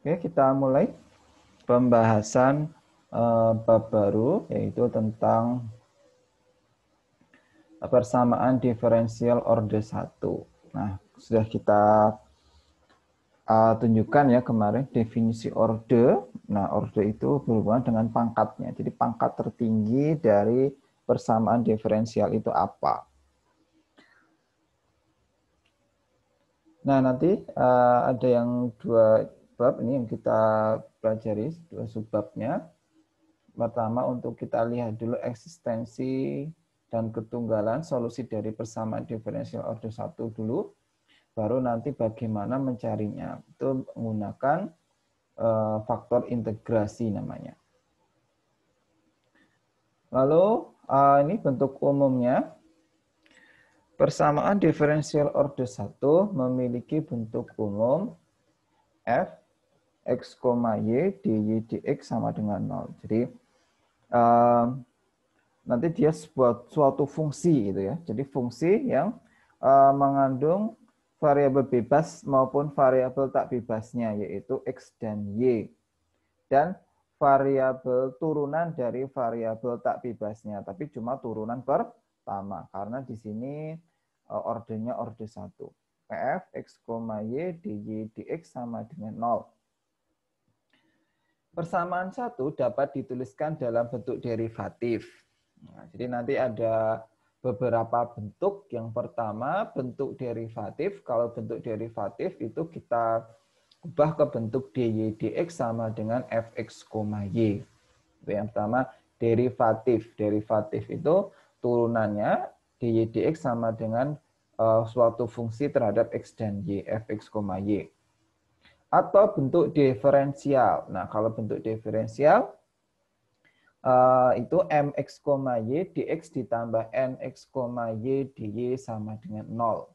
Oke, kita mulai pembahasan eh, bab baru yaitu tentang persamaan diferensial orde 1. Nah, sudah kita eh, tunjukkan ya kemarin definisi orde. Nah, orde itu berhubungan dengan pangkatnya. Jadi pangkat tertinggi dari persamaan diferensial itu apa? Nah, nanti uh, ada yang dua sebab ini yang kita pelajari dua sebabnya Pertama untuk kita lihat dulu eksistensi dan ketunggalan solusi dari persamaan diferensial order satu dulu baru nanti bagaimana mencarinya itu menggunakan eh, faktor integrasi namanya. Lalu eh, ini bentuk umumnya persamaan diferensial order satu memiliki bentuk umum f X, Y, DY, DX sama dengan 0. Jadi uh, nanti dia sebuah suatu fungsi itu ya. Jadi fungsi yang uh, mengandung variabel bebas maupun variabel tak bebasnya yaitu x dan y dan variabel turunan dari variabel tak bebasnya tapi cuma turunan pertama karena di sini e, ordernya order satu pf x, y dy dx sama dengan 0 Persamaan satu dapat dituliskan dalam bentuk derivatif. Nah, jadi nanti ada beberapa bentuk. Yang pertama bentuk derivatif. Kalau bentuk derivatif itu kita ubah ke bentuk dy dx sama dengan fx, y. yang pertama derivatif. Derivatif itu turunannya dy dx sama dengan eh, suatu fungsi terhadap x dan y, fx, y atau bentuk diferensial. Nah, kalau bentuk diferensial eh, itu mx, y dx ditambah nx, y dy sama dengan 0.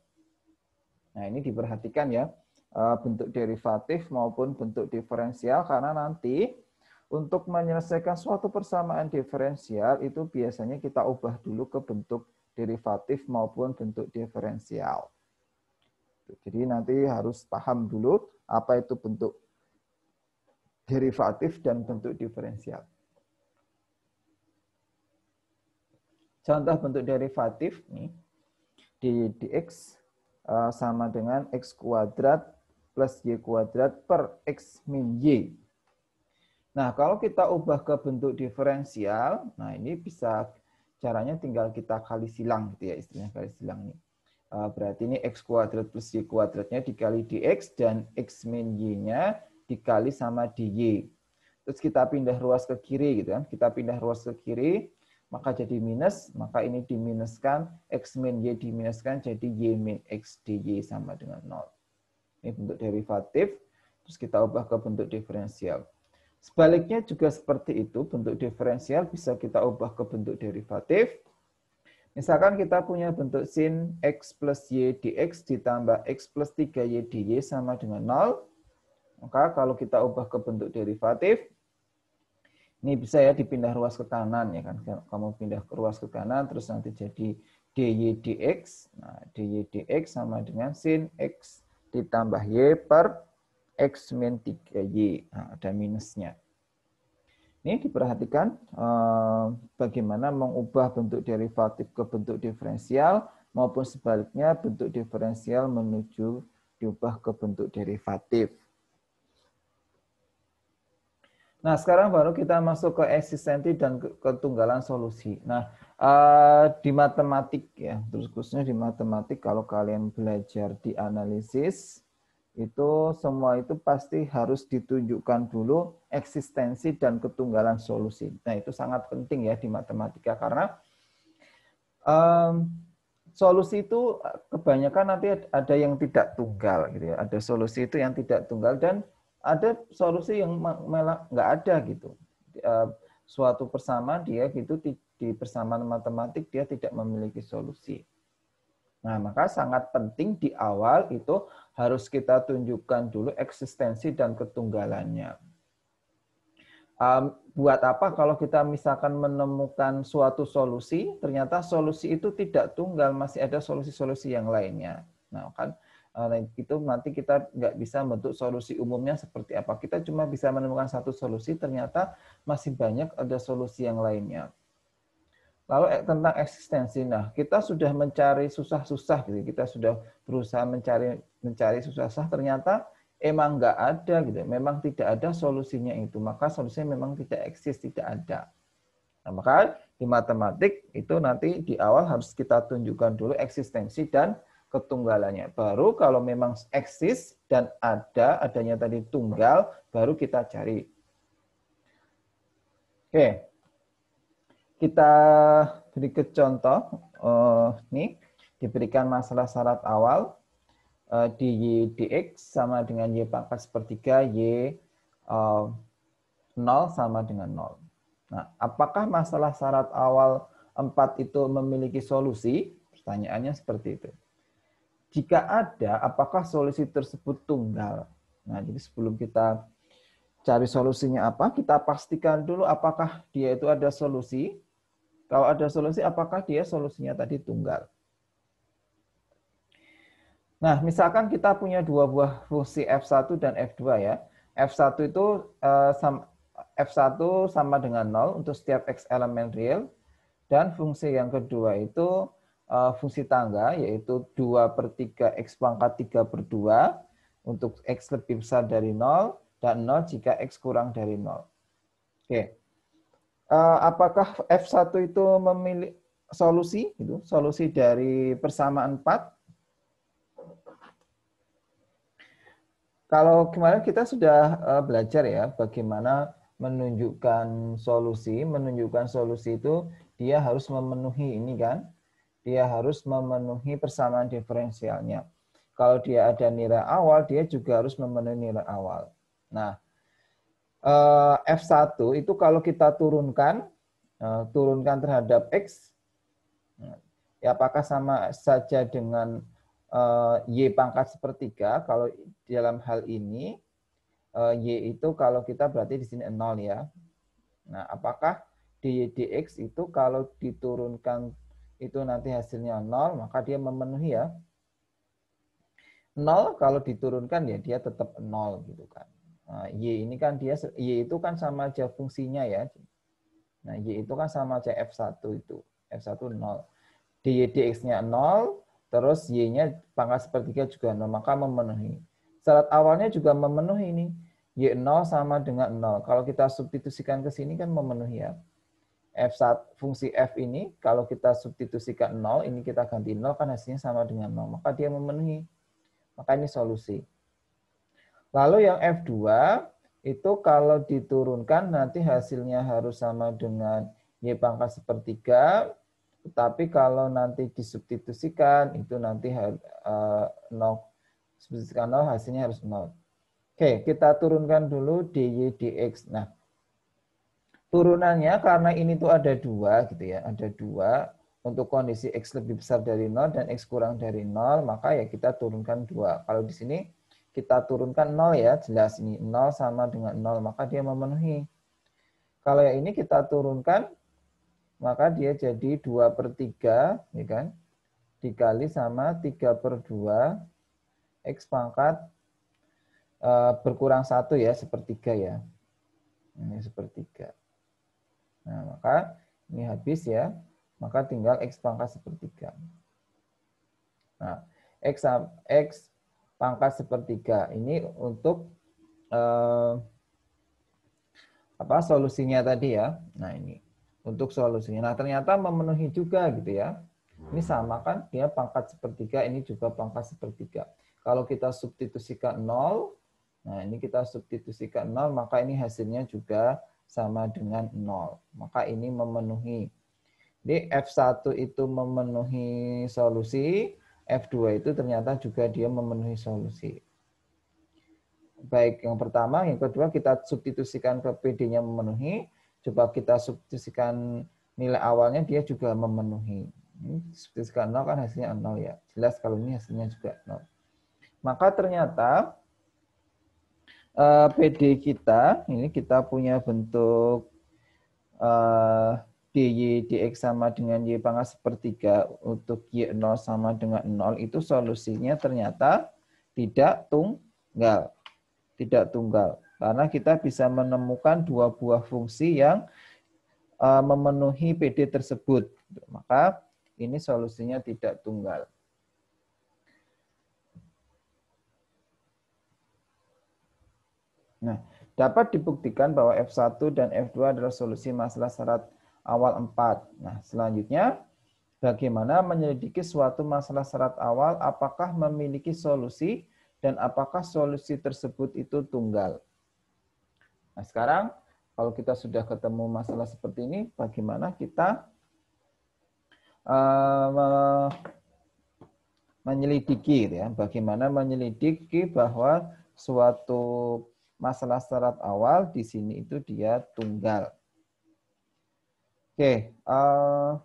Nah, ini diperhatikan ya eh, bentuk derivatif maupun bentuk diferensial karena nanti untuk menyelesaikan suatu persamaan diferensial itu biasanya kita ubah dulu ke bentuk derivatif maupun bentuk diferensial. Jadi nanti harus paham dulu apa itu bentuk derivatif dan bentuk diferensial. Contoh bentuk derivatif ini di dx eh, sama dengan x kuadrat plus y kuadrat per x min y. Nah, kalau kita ubah ke bentuk diferensial, nah ini bisa caranya tinggal kita kali silang gitu ya, istilahnya kali silang nih. Eh, berarti ini X kuadrat plus Y kuadratnya dikali DX dan X min Y-nya dikali sama DY. Terus kita pindah ruas ke kiri gitu kan. Kita pindah ruas ke kiri, maka jadi minus, maka ini diminuskan, X min Y diminuskan, jadi Y min X DY sama dengan 0. Ini bentuk derivatif, terus kita ubah ke bentuk diferensial. Sebaliknya juga seperti itu, bentuk diferensial bisa kita ubah ke bentuk derivatif, Misalkan kita punya bentuk sin x plus y dx ditambah x plus 3y dy sama dengan 0. Maka kalau kita ubah ke bentuk derivatif, ini bisa ya dipindah ruas ke kanan ya kan. Kamu pindah ke ruas ke kanan terus nanti jadi dy dx. Nah, dy dx sama dengan sin x ditambah y per x min 3y. Nah, ada minusnya. Ini diperhatikan eh, bagaimana mengubah bentuk derivatif ke bentuk diferensial maupun sebaliknya bentuk diferensial menuju diubah ke bentuk derivatif. Nah, sekarang baru kita masuk ke eksistensi dan ketunggalan solusi. Nah, eh, di matematik ya, terus khususnya di matematik kalau kalian belajar di analisis, itu semua itu pasti harus ditunjukkan dulu eksistensi dan ketunggalan solusi. Nah itu sangat penting ya di matematika karena um, solusi itu kebanyakan nanti ada yang tidak tunggal gitu ya. Ada solusi itu yang tidak tunggal dan ada solusi yang malah nggak ada gitu. suatu persamaan dia gitu di persamaan matematik dia tidak memiliki solusi. Nah maka sangat penting di awal itu harus kita tunjukkan dulu eksistensi dan ketunggalannya. buat apa kalau kita misalkan menemukan suatu solusi, ternyata solusi itu tidak tunggal, masih ada solusi-solusi yang lainnya. Nah, kan eh, nah, itu nanti kita nggak bisa bentuk solusi umumnya seperti apa. Kita cuma bisa menemukan satu solusi, ternyata masih banyak ada solusi yang lainnya. Lalu eh, tentang eksistensi. Nah, kita sudah mencari susah-susah gitu. Kita sudah berusaha mencari mencari susah-susah ternyata emang nggak ada gitu. Memang tidak ada solusinya itu. Maka solusinya memang tidak eksis, tidak ada. Nah, maka di matematik itu nanti di awal harus kita tunjukkan dulu eksistensi dan ketunggalannya. Baru kalau memang eksis dan ada, adanya tadi tunggal, baru kita cari. Oke kita sedikit contoh uh, nih diberikan masalah syarat awal uh, di y dx sama dengan y pangkat sepertiga y uh, eh, 0 sama dengan 0. Nah, apakah masalah syarat awal 4 itu memiliki solusi? Pertanyaannya seperti itu. Jika ada, apakah solusi tersebut tunggal? Nah, jadi sebelum kita cari solusinya apa, kita pastikan dulu apakah dia itu ada solusi kalau ada solusi, apakah dia solusinya tadi tunggal? Nah, misalkan kita punya dua buah fungsi F1 dan F2 ya. F1 itu eh, F1 sama dengan 0 untuk setiap X elemen real. Dan fungsi yang kedua itu eh, fungsi tangga, yaitu 2 per 3 X pangkat 3 per 2 untuk X lebih besar dari 0 dan 0 jika X kurang dari 0. Oke, uh, apakah F1 itu memiliki solusi itu solusi dari persamaan 4 Kalau kemarin kita sudah eh, belajar ya bagaimana menunjukkan solusi, menunjukkan solusi itu dia harus memenuhi ini kan. Dia harus memenuhi persamaan diferensialnya. Kalau dia ada nilai awal, dia juga harus memenuhi nilai awal. Nah, Eh, F1 itu kalau kita turunkan, eh, turunkan terhadap X, ya apakah sama saja dengan eh, Y pangkat sepertiga? Kalau dalam hal ini, Y itu kalau kita berarti di sini 0 ya. Nah, apakah dy dx itu kalau diturunkan itu nanti hasilnya 0, maka dia memenuhi ya. 0 kalau diturunkan ya dia tetap 0 gitu kan. Nah, y ini kan dia y itu kan sama aja fungsinya ya. Nah, y itu kan sama aja f1 itu. f1 0. dy dx-nya 0, terus y-nya pangkat sepertiga juga 0, maka memenuhi. Syarat awalnya juga memenuhi ini. y0 sama dengan 0. Kalau kita substitusikan ke sini kan memenuhi ya. F1 fungsi f ini kalau kita substitusikan 0, ini kita ganti 0 kan hasilnya sama dengan 0, maka dia memenuhi. Maka ini solusi. Lalu yang F2 itu kalau diturunkan nanti hasilnya harus sama dengan Y pangkat sepertiga, tetapi kalau nanti disubstitusikan itu nanti uh, hasilnya harus 0. Oke, kita turunkan dulu dy dx. Nah, turunannya karena ini tuh ada dua gitu ya, ada dua untuk kondisi x lebih besar dari nol dan x kurang dari nol, maka ya kita turunkan dua. Kalau di sini kita turunkan 0 ya, jelas ini 0 sama dengan 0, maka dia memenuhi. Kalau yang ini kita turunkan, maka dia jadi 2 per 3, ya kan? Dikali sama 3 per 2, X pangkat eh, berkurang 1 ya, sepertiga ya. Ini sepertiga. Nah, maka ini habis ya, maka tinggal X pangkat sepertiga. Nah, X, X pangkat sepertiga. Ini untuk eh, apa solusinya tadi ya. Nah ini untuk solusinya. Nah ternyata memenuhi juga gitu ya. Ini sama kan? Dia pangkat sepertiga, ini juga pangkat sepertiga. Kalau kita substitusikan nol nah ini kita substitusikan nol maka ini hasilnya juga sama dengan nol Maka ini memenuhi. Jadi F1 itu memenuhi solusi, F2 itu ternyata juga dia memenuhi solusi. Baik yang pertama, yang kedua kita substitusikan ke PD-nya memenuhi, coba kita substitusikan nilai awalnya dia juga memenuhi. Substitusikan 0 kan hasilnya 0 ya. Jelas kalau ini hasilnya juga 0. Maka ternyata eh, PD kita, ini kita punya bentuk eh, dy dx sama dengan y pangkat sepertiga untuk y 0 sama dengan 0 itu solusinya ternyata tidak tunggal. Tidak tunggal. Karena kita bisa menemukan dua buah fungsi yang e, memenuhi PD tersebut. Maka ini solusinya tidak tunggal. Nah, dapat dibuktikan bahwa F1 dan F2 adalah solusi masalah syarat awal 4. Nah, selanjutnya bagaimana menyelidiki suatu masalah syarat awal apakah memiliki solusi dan apakah solusi tersebut itu tunggal. Nah, sekarang kalau kita sudah ketemu masalah seperti ini, bagaimana kita uh, menyelidiki, gitu ya, bagaimana menyelidiki bahwa suatu masalah syarat awal di sini itu dia tunggal. Oke, uh,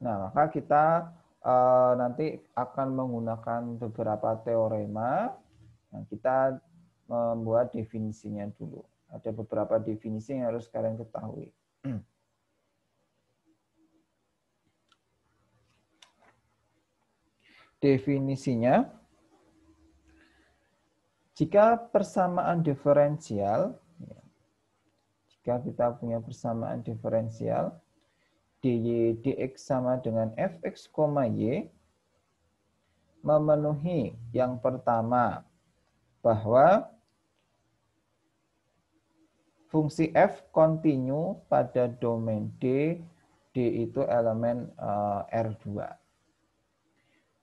nah maka kita uh, nanti akan menggunakan beberapa teorema. Nah, kita membuat definisinya dulu. Ada beberapa definisi yang harus kalian ketahui. Definisinya, jika persamaan diferensial jika kita punya persamaan diferensial, dy dx sama dengan fx, y, memenuhi yang pertama, bahwa fungsi f kontinu pada domain D, D itu elemen eh, R2.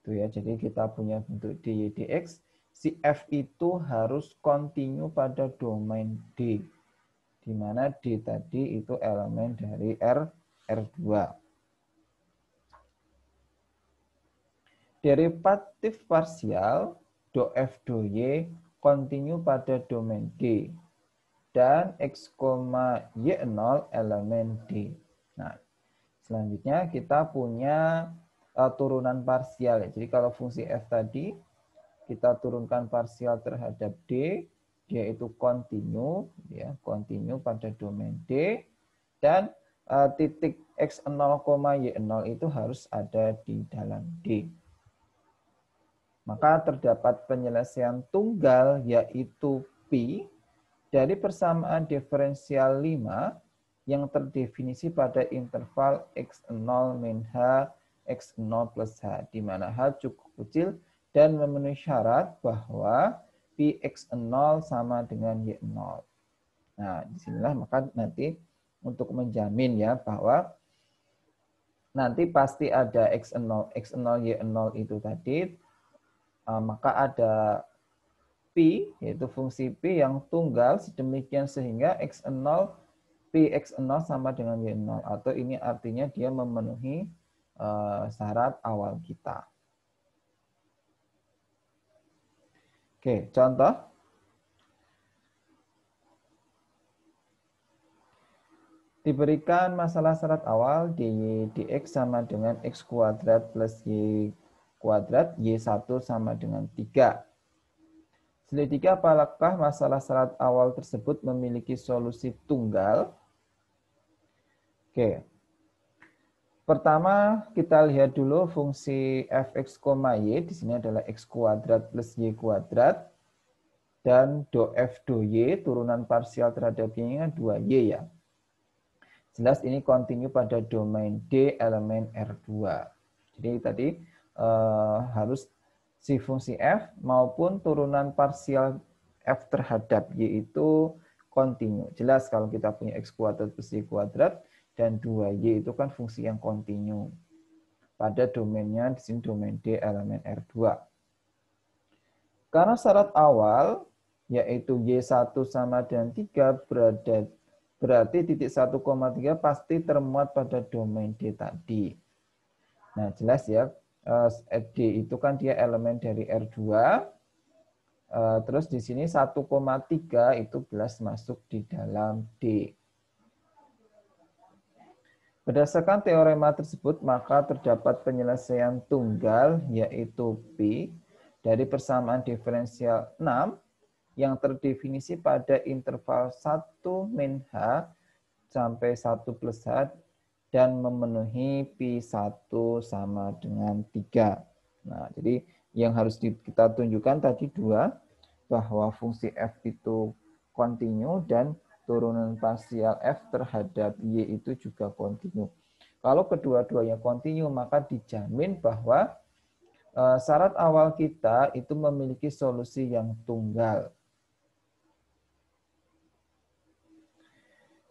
Itu ya, jadi kita punya bentuk dy dx, si f itu harus kontinu pada domain D di mana D tadi itu elemen dari R, R2. Derivatif parsial do F, do Y continue pada domain D dan X, Y0 elemen D. Nah, selanjutnya kita punya uh, turunan parsial. Ya. Jadi kalau fungsi F tadi, kita turunkan parsial terhadap D, yaitu itu continue ya continue pada domain D dan uh, titik X0, Y0 itu harus ada di dalam D. Maka terdapat penyelesaian tunggal yaitu P dari persamaan diferensial 5 yang terdefinisi pada interval X0 min H, X0 plus H, di mana H cukup kecil dan memenuhi syarat bahwa Px0 sama dengan Y0. Nah, disinilah maka nanti untuk menjamin ya bahwa nanti pasti ada X0, X0, Y0 itu tadi, eh, maka ada P, yaitu fungsi P yang tunggal sedemikian sehingga X0, Px0 sama dengan Y0. Atau ini artinya dia memenuhi eh, syarat awal kita. Oke, contoh. Diberikan masalah syarat awal dy dx sama dengan x kuadrat plus y kuadrat, y1 sama dengan 3. Selidiki apakah masalah syarat awal tersebut memiliki solusi tunggal? Oke, Pertama, kita lihat dulu fungsi fx, y. Di sini adalah x kuadrat plus y kuadrat. Dan do f do y, turunan parsial terhadap y-nya 2y ya. Jelas ini continue pada domain D elemen R2. Jadi tadi eh, harus si fungsi f maupun turunan parsial f terhadap y itu continue. Jelas kalau kita punya x kuadrat plus y kuadrat, dan 2Y itu kan fungsi yang kontinu. Pada domainnya di sini domain D elemen R2. Karena syarat awal yaitu Y1 sama dengan 3 berada berarti titik 1,3 pasti termuat pada domain D tadi. Nah, jelas ya eh, D itu kan dia elemen dari R2. Eh, terus di sini 1,3 itu jelas masuk di dalam D. Berdasarkan teorema tersebut, maka terdapat penyelesaian tunggal, yaitu P, dari persamaan diferensial 6 yang terdefinisi pada interval 1 min H sampai 1 plus H dan memenuhi P1 sama dengan 3. Nah, jadi yang harus kita tunjukkan tadi dua, bahwa fungsi F itu kontinu dan turunan parsial F terhadap Y itu juga kontinu. Kalau kedua-duanya kontinu, maka dijamin bahwa eh, syarat awal kita itu memiliki solusi yang tunggal.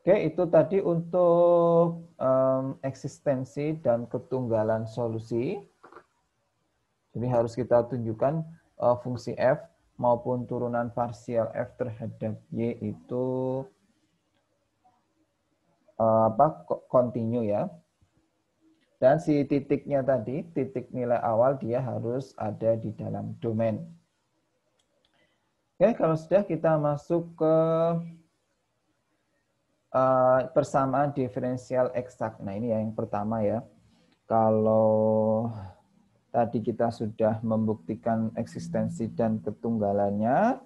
Oke, itu tadi untuk um, eksistensi dan ketunggalan solusi. Jadi harus kita tunjukkan uh, fungsi f maupun turunan parsial f terhadap y itu Eh, apa continue ya. Dan si titiknya tadi, titik nilai awal dia harus ada di dalam domain. Oke, kalau sudah kita masuk ke uh, persamaan diferensial eksak. Nah, ini yang pertama ya. Kalau tadi kita sudah membuktikan eksistensi dan ketunggalannya,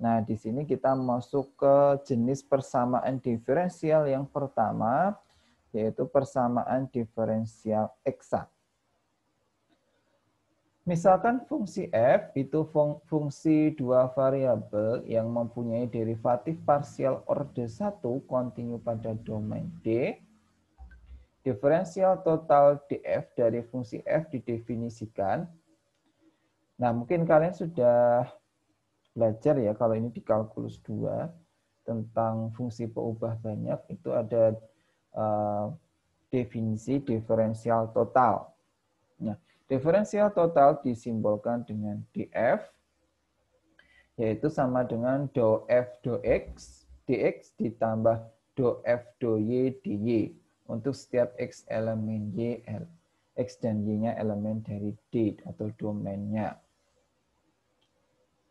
Nah, di sini kita masuk ke jenis persamaan diferensial yang pertama, yaitu persamaan diferensial eksak. Misalkan fungsi f itu fungsi dua variabel yang mempunyai derivatif parsial orde 1 kontinu pada domain D. Diferensial total df dari fungsi f didefinisikan. Nah, mungkin kalian sudah belajar ya kalau ini di kalkulus 2 tentang fungsi peubah banyak itu ada eh, definisi diferensial total. Nah, diferensial total disimbolkan dengan df yaitu sama dengan do f do x dx ditambah do f do y dy untuk setiap x elemen y x dan y-nya elemen dari d atau domainnya.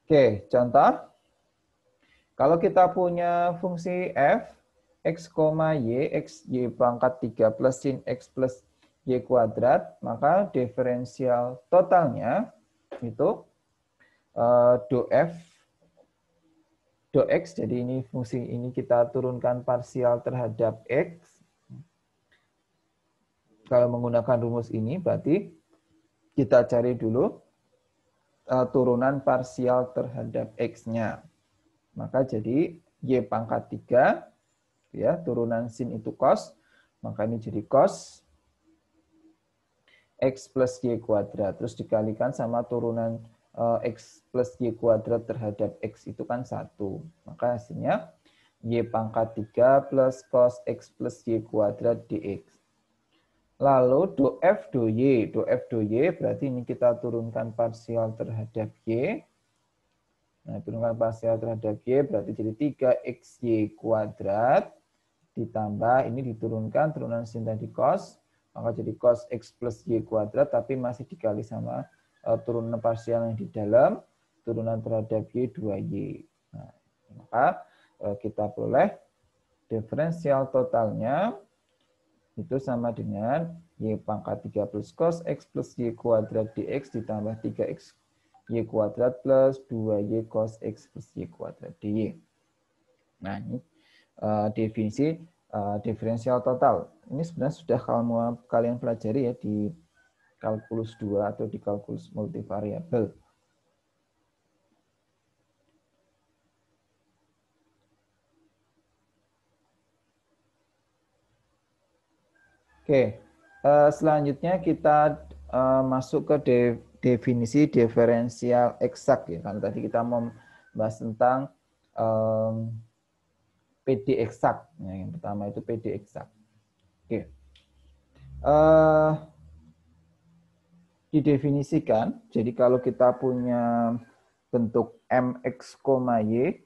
Oke, contoh. Kalau kita punya fungsi f, x, y, x, y pangkat 3 plus sin x plus y kuadrat, maka diferensial totalnya itu uh, eh, do f do x, jadi ini fungsi ini kita turunkan parsial terhadap x. Kalau menggunakan rumus ini, berarti kita cari dulu uh, turunan parsial terhadap x-nya. Maka jadi y pangkat 3 ya, turunan sin itu cos, maka ini jadi cos x plus y kuadrat. Terus dikalikan sama turunan uh, x plus y kuadrat terhadap x itu kan satu. Maka hasilnya y pangkat 3 plus cos x plus y kuadrat dx. Lalu do F, do Y. Do F, do Y berarti ini kita turunkan parsial terhadap Y. Nah, turunkan parsial terhadap Y berarti jadi 3XY kuadrat ditambah ini diturunkan turunan sin tadi cos. Maka jadi cos X plus Y kuadrat tapi masih dikali sama e, turunan parsial yang di dalam. Turunan terhadap Y 2Y. Nah, maka e, kita peroleh diferensial totalnya itu sama dengan Y pangkat 3 plus cos X plus Y kuadrat dx ditambah 3X Y kuadrat plus 2Y cos X plus Y kuadrat dy. Nah, ini uh, definisi uh, diferensial total. Ini sebenarnya sudah kalau kalian pelajari ya di kalkulus 2 atau di kalkulus multivariabel. Oke, uh, selanjutnya kita uh, masuk ke de definisi diferensial eksak ya. Kan tadi kita membahas tentang um, PD eksak. Ya, yang pertama itu PD eksak. Oke. Uh, didefinisikan. Jadi kalau kita punya bentuk mx, y,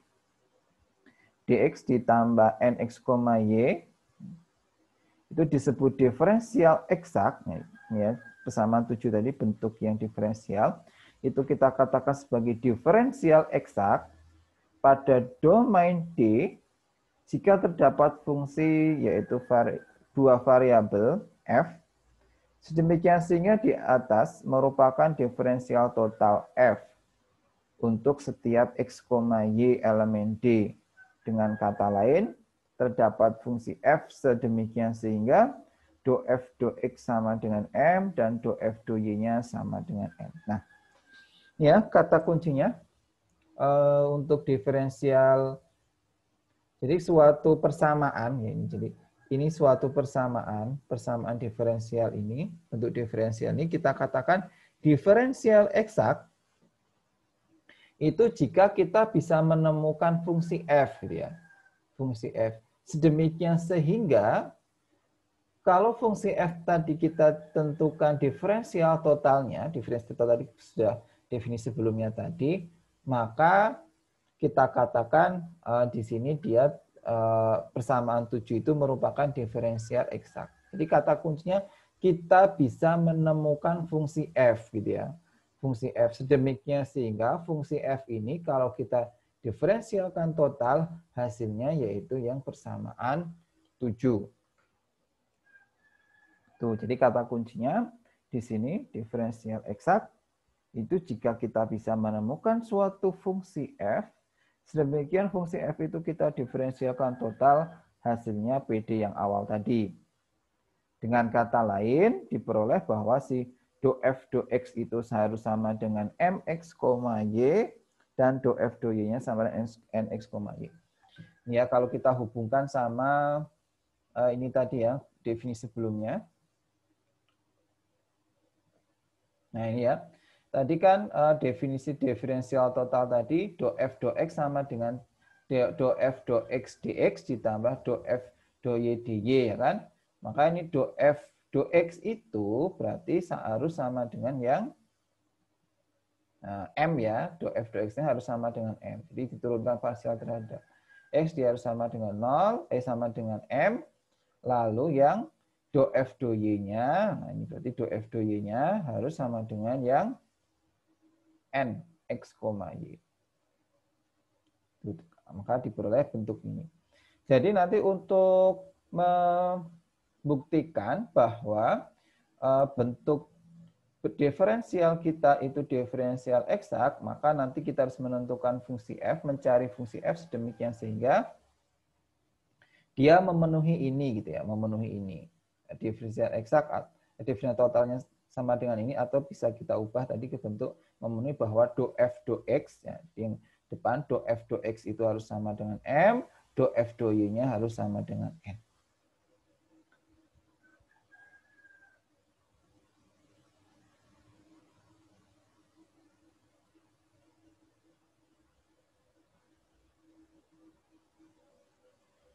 dx ditambah nx, y itu disebut diferensial eksak ya persamaan ya, tujuh tadi bentuk yang diferensial itu kita katakan sebagai diferensial eksak pada domain D jika terdapat fungsi yaitu vari, dua variabel f sedemikian sehingga di atas merupakan diferensial total f untuk setiap x, y elemen D. Dengan kata lain, terdapat fungsi f sedemikian sehingga do f do x sama dengan m dan do f do y-nya sama dengan m. Nah, ya kata kuncinya uh, untuk diferensial jadi suatu persamaan ya ini jadi ini suatu persamaan, persamaan diferensial ini, untuk diferensial ini kita katakan diferensial eksak itu jika kita bisa menemukan fungsi f gitu ya. Fungsi f. Sedemikian sehingga kalau fungsi f tadi kita tentukan diferensial totalnya, diferensial total tadi sudah definisi sebelumnya tadi, maka kita katakan uh, di sini dia uh, persamaan 7 itu merupakan diferensial eksak. Jadi kata kuncinya kita bisa menemukan fungsi f gitu ya. Fungsi f sedemikian sehingga fungsi f ini kalau kita Diferensialkan total, hasilnya yaitu yang persamaan 7. Tuh, jadi kata kuncinya di sini diferensial eksak itu jika kita bisa menemukan suatu fungsi f, sedemikian fungsi f itu kita diferensialkan total hasilnya PD yang awal tadi. Dengan kata lain, diperoleh bahwa si do f do x itu seharus sama dengan mx, y dan do f do y-nya sama dengan nx, y. Ya, kalau kita hubungkan sama uh, ini tadi ya, definisi sebelumnya. Nah, ini ya. Tadi kan uh, definisi diferensial total tadi do f do x sama dengan do f do x dx ditambah do f do y dy ya kan. Maka ini do f do x itu berarti harus sama dengan yang Eh, M ya, F X-nya harus sama dengan M. Jadi diturunkan parsial terhadap. X dia harus sama dengan 0, E sama dengan M. Lalu yang do F do Y-nya, nah ini berarti do F do Y-nya harus sama dengan yang N, X, Y. Maka diperoleh bentuk ini. Jadi nanti untuk membuktikan bahwa eh, bentuk diferensial kita itu diferensial eksak, maka nanti kita harus menentukan fungsi f, mencari fungsi f sedemikian sehingga dia memenuhi ini gitu ya, memenuhi ini. Diferensial eksak, diferensial totalnya sama dengan ini atau bisa kita ubah tadi ke bentuk memenuhi bahwa do f do x ya, yang depan do f do x itu harus sama dengan m, do f do y-nya harus sama dengan n.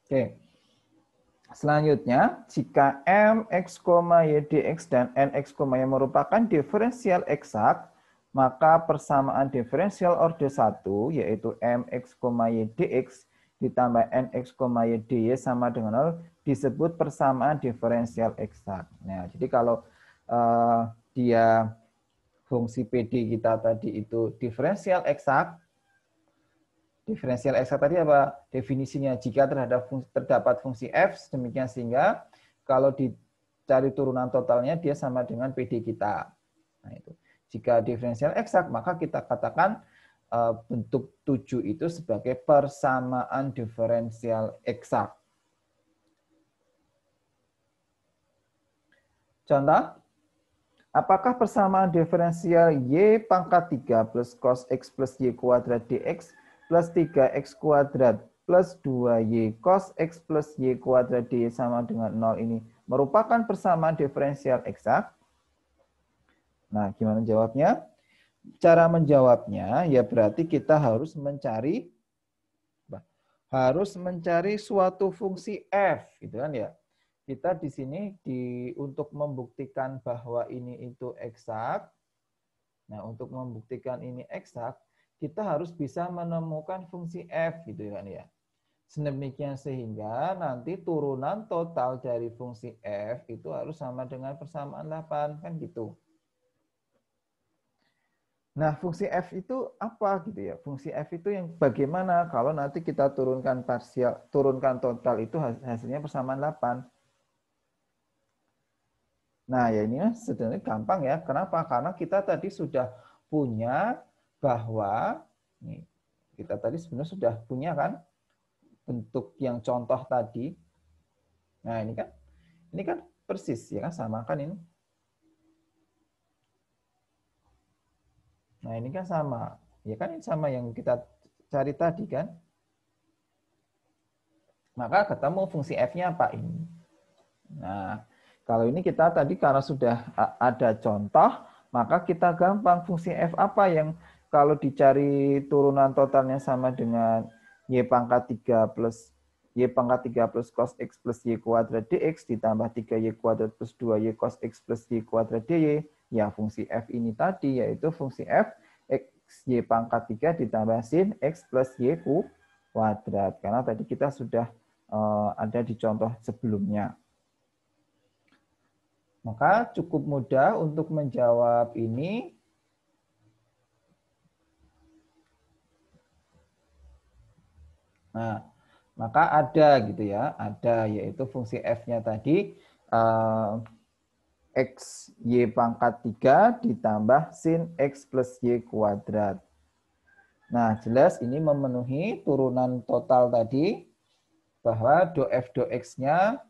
Oke. Selanjutnya, jika mx, y dx dan nx, y merupakan diferensial eksak, maka persamaan diferensial orde 1 yaitu mx, y dx ditambah nx, y dy sama dengan 0 disebut persamaan diferensial eksak. Nah, jadi kalau uh, dia fungsi PD kita tadi itu diferensial eksak, Diferensial eksak tadi apa definisinya? Jika terhadap fungsi, terdapat fungsi f demikian sehingga kalau dicari turunan totalnya dia sama dengan PD kita. Nah, itu. Jika diferensial eksak maka kita katakan uh, bentuk 7 itu sebagai persamaan diferensial eksak. Contoh, apakah persamaan diferensial y pangkat 3 plus cos x plus y kuadrat dx plus 3x kuadrat plus 2y cos x plus y kuadrat d sama dengan 0 ini merupakan persamaan diferensial eksak? Nah, gimana jawabnya? Cara menjawabnya ya berarti kita harus mencari harus mencari suatu fungsi f gitu kan ya. Kita di sini di untuk membuktikan bahwa ini itu eksak. Nah, untuk membuktikan ini eksak, kita harus bisa menemukan fungsi f gitu kan ya. Sedemikian sehingga nanti turunan total dari fungsi f itu harus sama dengan persamaan 8 kan gitu. Nah, fungsi f itu apa gitu ya? Fungsi f itu yang bagaimana kalau nanti kita turunkan parsial, turunkan total itu hasilnya persamaan 8. Nah, ya ini sebenarnya gampang ya. Kenapa? Karena kita tadi sudah punya bahwa kita tadi sebenarnya sudah punya kan bentuk yang contoh tadi. Nah, ini kan ini kan persis ya kan sama kan ini. Nah, ini kan sama. Ya kan ini sama yang kita cari tadi kan. Maka ketemu fungsi f-nya apa ini. Nah, kalau ini kita tadi karena sudah ada contoh, maka kita gampang fungsi f apa yang kalau dicari turunan totalnya sama dengan Y pangkat 3 plus Y pangkat 3 plus cos X plus Y kuadrat DX ditambah 3Y kuadrat plus 2Y cos X plus Y kuadrat DY. Ya, fungsi F ini tadi yaitu fungsi F X Y pangkat 3 ditambah sin X plus Y kuadrat. Karena tadi kita sudah eh, ada di contoh sebelumnya. Maka cukup mudah untuk menjawab ini Nah, maka ada gitu ya, ada yaitu fungsi f-nya tadi uh, x y pangkat 3 ditambah sin x plus y kuadrat. Nah, jelas ini memenuhi turunan total tadi bahwa do f do x-nya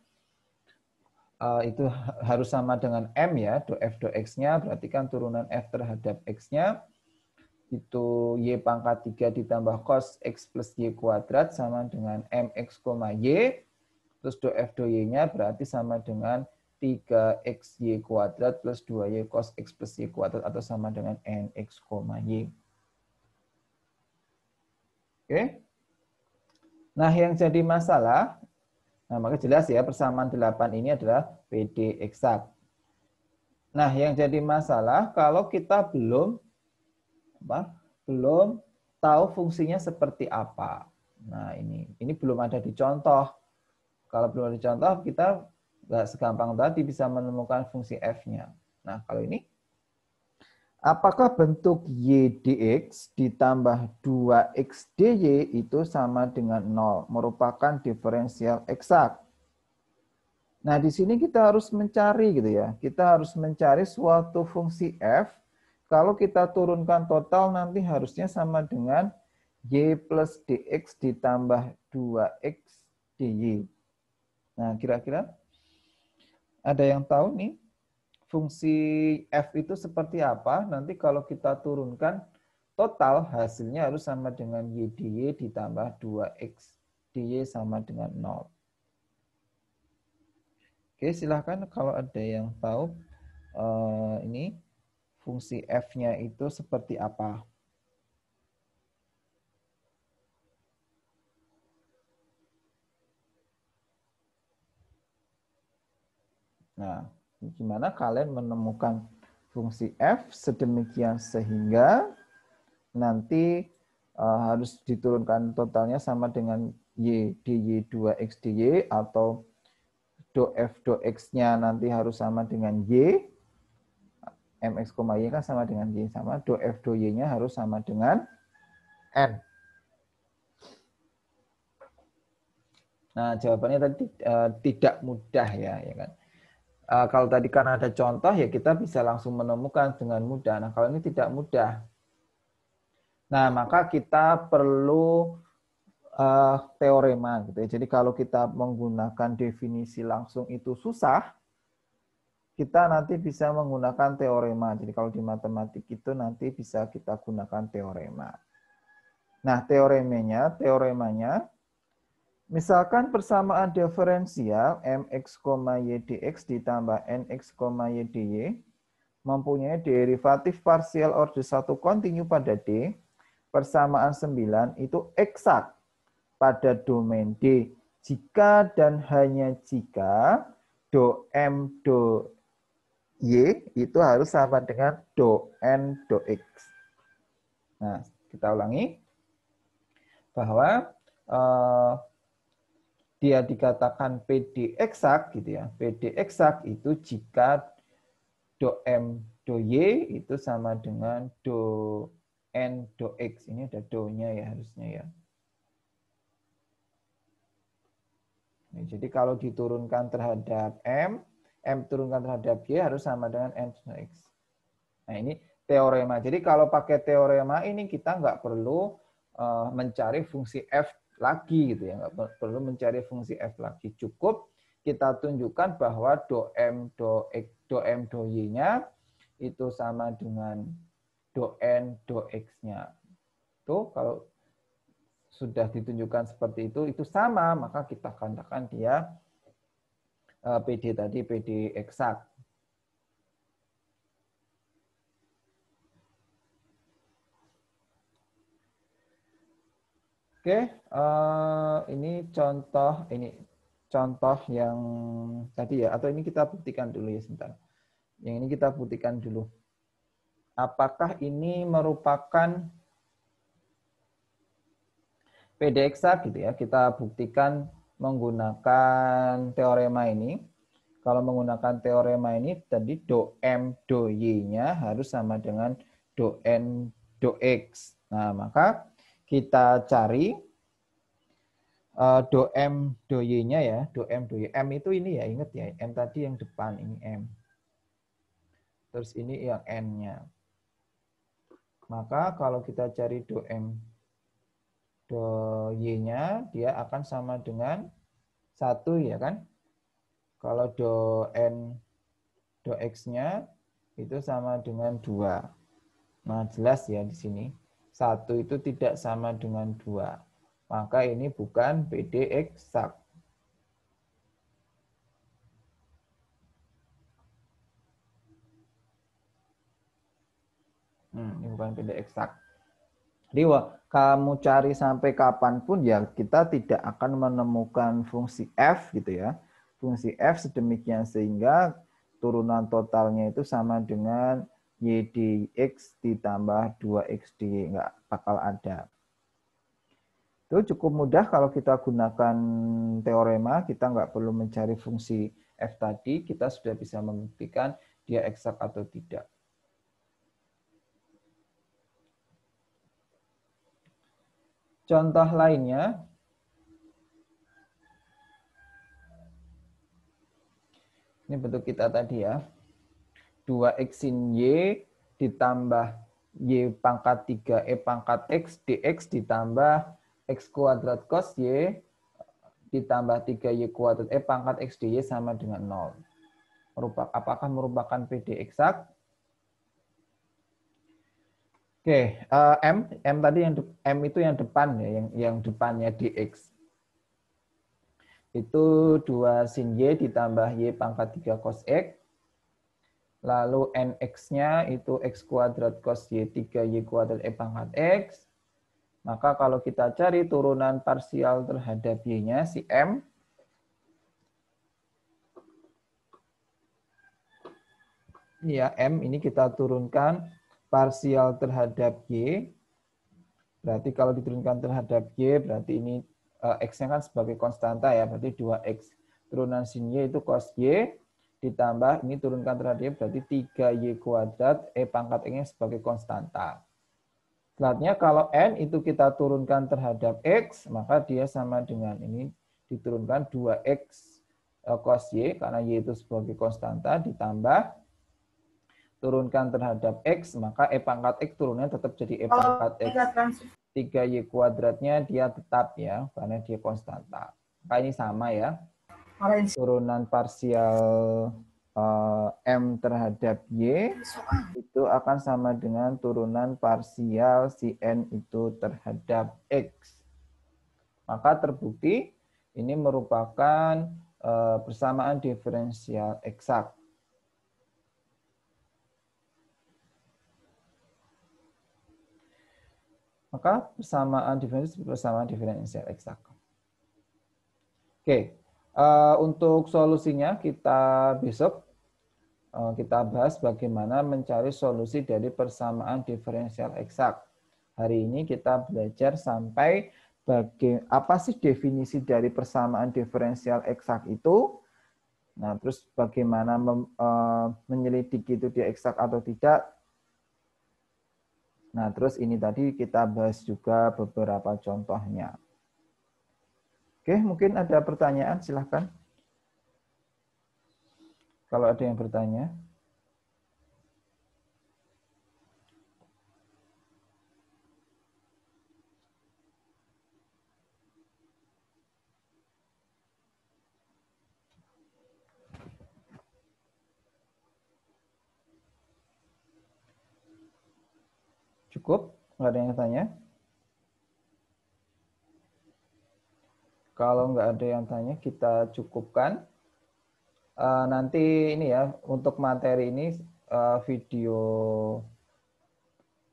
uh, itu harus sama dengan m ya, do f do x-nya berarti kan turunan f terhadap x-nya itu Y pangkat 3 ditambah cos X plus Y kuadrat sama dengan MX, Y. Terus do F do Y-nya berarti sama dengan 3XY kuadrat plus 2Y cos X plus Y kuadrat atau sama dengan NX, Y. Oke. Nah, yang jadi masalah, nah maka jelas ya persamaan 8 ini adalah PD eksak. Nah, yang jadi masalah kalau kita belum apa? Belum tahu fungsinya seperti apa. Nah, ini ini belum ada di contoh. Kalau belum ada contoh, kita nggak segampang tadi bisa menemukan fungsi f-nya. Nah, kalau ini apakah bentuk y dx ditambah 2x dy itu sama dengan nol, merupakan diferensial eksak? Nah, di sini kita harus mencari gitu ya. Kita harus mencari suatu fungsi f kalau kita turunkan total nanti harusnya sama dengan Y plus DX ditambah 2X DY. Nah, kira-kira ada yang tahu nih fungsi F itu seperti apa? Nanti kalau kita turunkan total hasilnya harus sama dengan Y DY ditambah 2X DY sama dengan 0. Oke, silahkan kalau ada yang tahu eh, ini fungsi f-nya itu seperti apa? Nah, gimana kalian menemukan fungsi f sedemikian sehingga nanti uh, harus diturunkan totalnya sama dengan y dy2 x dy atau do f do x-nya nanti harus sama dengan y mx, y kan sama dengan y sama, do f do y-nya harus sama dengan n. Nah, jawabannya tadi uh, tidak mudah ya, ya kan. Uh, kalau tadi karena ada contoh ya kita bisa langsung menemukan dengan mudah. Nah, kalau ini tidak mudah. Nah, maka kita perlu uh, teorema gitu ya. Jadi kalau kita menggunakan definisi langsung itu susah, kita nanti bisa menggunakan teorema. Jadi kalau di matematik itu nanti bisa kita gunakan teorema. Nah, teoremanya, teoremanya misalkan persamaan diferensial mx, y dx ditambah nx, y dy mempunyai derivatif parsial order 1 kontinu pada d persamaan 9 itu eksak pada domain d jika dan hanya jika do m do Y itu harus sama dengan do N do X. Nah, kita ulangi bahwa eh, dia dikatakan PD eksak gitu ya. PD eksak itu jika do M do Y itu sama dengan do N do X. Ini ada do-nya ya harusnya ya. Nah, jadi kalau diturunkan terhadap M, M turunkan terhadap Y harus sama dengan M X. Nah ini teorema. Jadi kalau pakai teorema ini kita nggak perlu eh, mencari fungsi F lagi gitu ya. Nggak perlu mencari fungsi F lagi. Cukup kita tunjukkan bahwa do M do X do M do Y-nya itu sama dengan do N do X-nya. Tuh kalau sudah ditunjukkan seperti itu, itu sama, maka kita katakan dia Eh, PD tadi, PD eksak. Oke, eh, ini contoh ini contoh yang tadi ya, atau ini kita buktikan dulu ya sebentar. Yang ini kita buktikan dulu. Apakah ini merupakan PD eksak gitu ya? Kita buktikan menggunakan teorema ini, kalau menggunakan teorema ini tadi do m do y-nya harus sama dengan do n do x. Nah, maka kita cari eh, do m do y-nya ya, do m do y. M itu ini ya, ingat ya, m tadi yang depan ini m. Terus ini yang n-nya. Maka kalau kita cari do m do Y-nya dia akan sama dengan satu ya kan. Kalau do N do X-nya itu sama dengan dua Nah jelas ya di sini. satu itu tidak sama dengan dua Maka ini bukan PD eksak. Hmm, ini bukan PD eksak. Jadi kamu cari sampai kapanpun ya kita tidak akan menemukan fungsi f gitu ya. Fungsi f sedemikian sehingga turunan totalnya itu sama dengan y dx ditambah 2x dy nggak bakal ada. Itu cukup mudah kalau kita gunakan teorema, kita nggak perlu mencari fungsi f tadi, kita sudah bisa membuktikan dia eksak atau tidak. Contoh lainnya, ini bentuk kita tadi ya. 2x sin Y ditambah Y pangkat 3 E pangkat X dx ditambah X kuadrat cos Y ditambah 3Y kuadrat E pangkat X dy sama dengan 0. Apakah merupakan PD eksak? okay. uh, eh, m m tadi yang m itu yang depan ya, yang yang depannya dx itu dua sin Y ditambah Y pangkat 3 cos X. Lalu NX-nya itu X kuadrat cos Y3 Y kuadrat E pangkat X. Maka kalau kita cari turunan parsial terhadap Y-nya, si M, ya M ini kita turunkan parsial terhadap Y, berarti kalau diturunkan terhadap Y, berarti ini eh, X-nya kan sebagai konstanta ya, berarti 2X. Turunan sin Y itu cos Y, ditambah ini turunkan terhadap Y, berarti 3Y kuadrat, E pangkat X-nya sebagai konstanta. Selanjutnya kalau N itu kita turunkan terhadap X, maka dia sama dengan ini diturunkan 2X eh, cos Y, karena Y itu sebagai konstanta, ditambah turunkan terhadap X, maka E pangkat X turunnya tetap jadi E oh, pangkat X. 3Y iya, kan. kuadratnya dia tetap ya, karena dia konstanta. Maka ini sama ya. Turunan parsial uh, M terhadap Y itu akan sama dengan turunan parsial cn itu terhadap X. Maka terbukti ini merupakan uh, eh, persamaan diferensial eksak. maka persamaan diferensial persamaan diferensial eksak. Oke, eh, untuk solusinya kita besok eh, kita bahas bagaimana mencari solusi dari persamaan diferensial eksak. Hari ini kita belajar sampai bagi apa sih definisi dari persamaan diferensial eksak itu. Nah, terus bagaimana mem, uh, menyelidiki itu dia eksak atau tidak, Nah, terus ini tadi kita bahas juga beberapa contohnya. Oke, mungkin ada pertanyaan, silahkan. Kalau ada yang bertanya. Cukup? Nggak ada yang tanya? Kalau nggak ada yang tanya, kita cukupkan. Uh, nanti ini ya, untuk materi ini, uh, video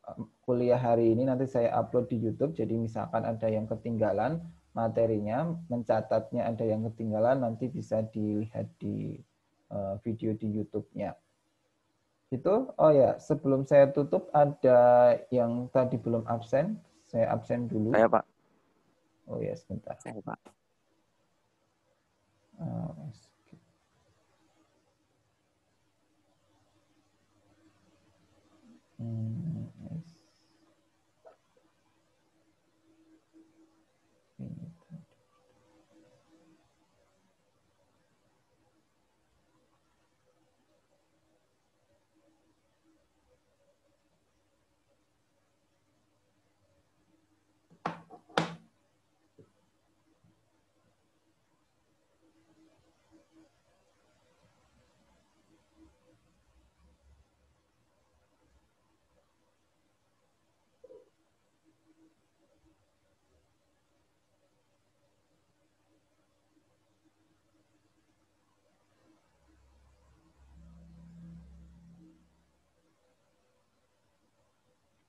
eh, kuliah hari ini nanti saya upload di YouTube. Jadi misalkan ada yang ketinggalan materinya, mencatatnya ada yang ketinggalan, nanti bisa dilihat di video di YouTube-nya itu oh ya sebelum saya tutup ada yang tadi belum absen saya absen dulu saya pak oh ya sebentar saya pak oh, hmm.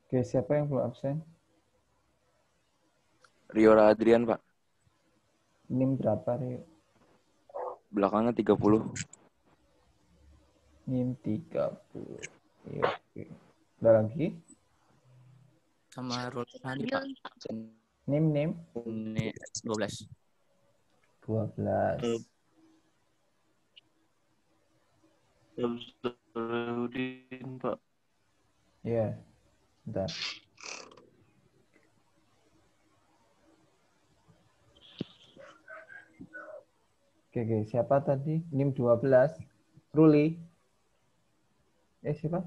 Oke, siapa yang perlu absen? Rio Adrian, Pak. Ini berapa, Rio? Belakangnya 30. NIM 30. Iya, oke. Ada lagi? Sama Rul Pak. NIM, NIM? Ini 12. 12. Samsudin, Pak. Iya. Yeah. Bentar. Oke, oke, siapa tadi? NIM 12. Ruli. Eh, siapa?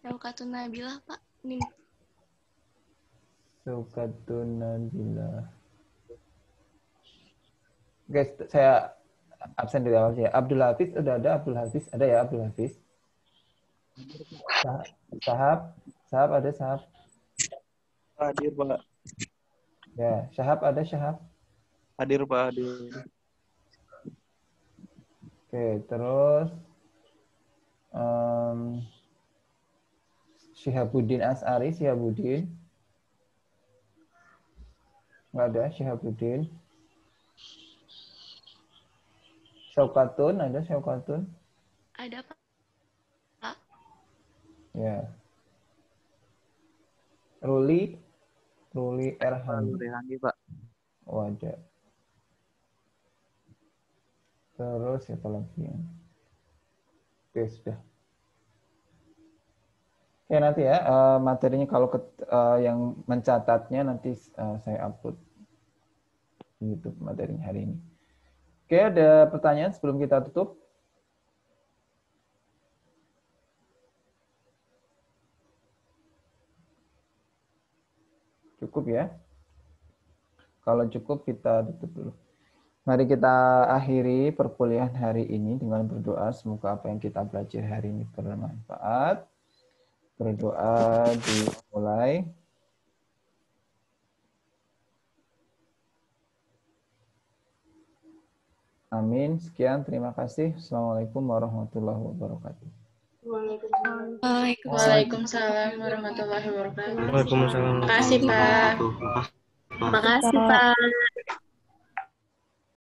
Saukatun Nabilah, Pak. NIM. Saukatun Nabilah. Guys, saya absen dari awal ya. Abdul Hafiz udah ada Abdul Hafiz ada ya Abdul Hafiz Sahab, sahab ada sahab. Hadir pak. Ya, Syahab ada Syahab. Hadir pak, hadir. Oke, terus um, Syihabuddin As'ari, Syihabuddin. Enggak ada, Syihabuddin. Syaukatun, ada Syaukatun? Ada, Pak. Ya. Ruli, Ruli Erhan. Pak. Wajar. Terus siapa lagi ya? Oke, sudah. Ya nanti ya eh, materinya kalau ke, eh, yang mencatatnya nanti eh, saya upload di YouTube materinya hari ini. Oke, ada pertanyaan sebelum kita tutup? cukup ya. Kalau cukup kita tutup dulu. Mari kita akhiri perkuliahan hari ini dengan berdoa semoga apa yang kita belajar hari ini bermanfaat. Berdoa dimulai. Amin. Sekian, terima kasih. Assalamualaikum warahmatullahi wabarakatuh. Waalaikumsalam. warahmatullahi wabarakatuh. Waalaikumsalam. Makasih Pak. Makasih Pak.